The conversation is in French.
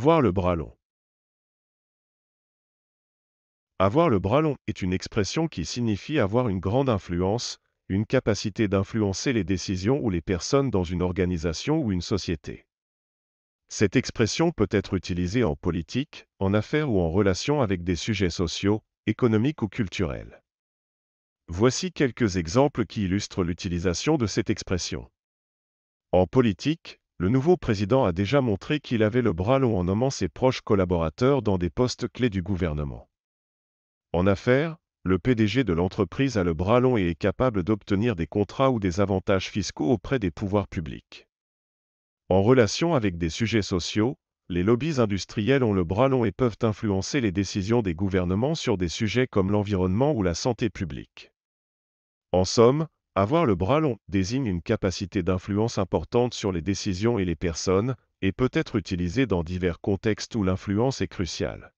Avoir le bras long. Avoir le bras long est une expression qui signifie avoir une grande influence, une capacité d'influencer les décisions ou les personnes dans une organisation ou une société. Cette expression peut être utilisée en politique, en affaires ou en relation avec des sujets sociaux, économiques ou culturels. Voici quelques exemples qui illustrent l'utilisation de cette expression. En politique, le nouveau président a déjà montré qu'il avait le bras long en nommant ses proches collaborateurs dans des postes clés du gouvernement. En affaires, le PDG de l'entreprise a le bras long et est capable d'obtenir des contrats ou des avantages fiscaux auprès des pouvoirs publics. En relation avec des sujets sociaux, les lobbies industriels ont le bras long et peuvent influencer les décisions des gouvernements sur des sujets comme l'environnement ou la santé publique. En somme, avoir le bras long désigne une capacité d'influence importante sur les décisions et les personnes, et peut être utilisé dans divers contextes où l'influence est cruciale.